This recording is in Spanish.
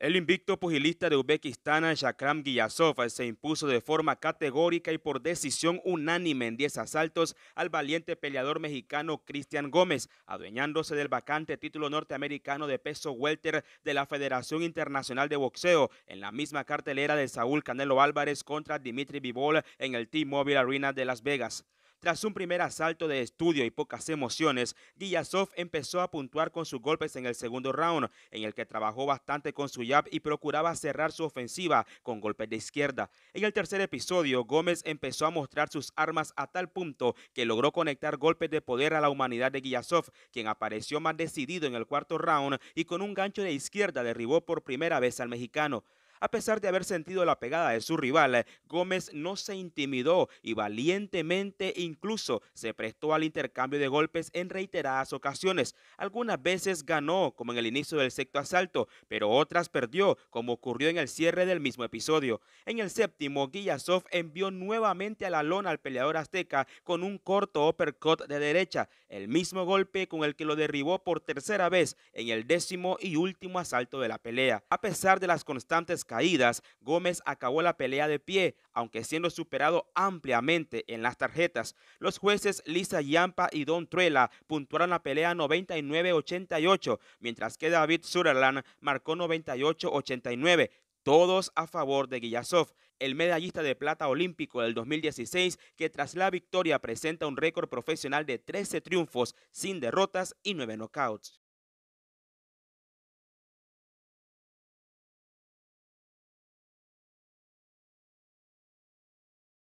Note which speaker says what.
Speaker 1: El invicto pugilista de Uzbekistán, Shakram Giyasov, se impuso de forma categórica y por decisión unánime en 10 asaltos al valiente peleador mexicano Cristian Gómez, adueñándose del vacante título norteamericano de peso welter de la Federación Internacional de Boxeo, en la misma cartelera de Saúl Canelo Álvarez contra Dimitri Bivol en el T-Mobile Arena de Las Vegas. Tras un primer asalto de estudio y pocas emociones, Giyasov empezó a puntuar con sus golpes en el segundo round, en el que trabajó bastante con su jab y procuraba cerrar su ofensiva con golpes de izquierda. En el tercer episodio, Gómez empezó a mostrar sus armas a tal punto que logró conectar golpes de poder a la humanidad de Giyasov, quien apareció más decidido en el cuarto round y con un gancho de izquierda derribó por primera vez al mexicano. A pesar de haber sentido la pegada de su rival, eh, Gómez no se intimidó y valientemente incluso se prestó al intercambio de golpes en reiteradas ocasiones. Algunas veces ganó, como en el inicio del sexto asalto, pero otras perdió, como ocurrió en el cierre del mismo episodio. En el séptimo, Guillasov envió nuevamente a la lona al peleador azteca con un corto uppercut de derecha, el mismo golpe con el que lo derribó por tercera vez en el décimo y último asalto de la pelea. A pesar de las constantes caídas, Gómez acabó la pelea de pie, aunque siendo superado ampliamente en las tarjetas. Los jueces Lisa Yampa y Don Truela puntuaron la pelea 99-88, mientras que David Sutherland marcó 98-89, todos a favor de Guillasov, el medallista de plata olímpico del 2016, que tras la victoria presenta un récord profesional de 13 triunfos sin derrotas y 9 knockouts.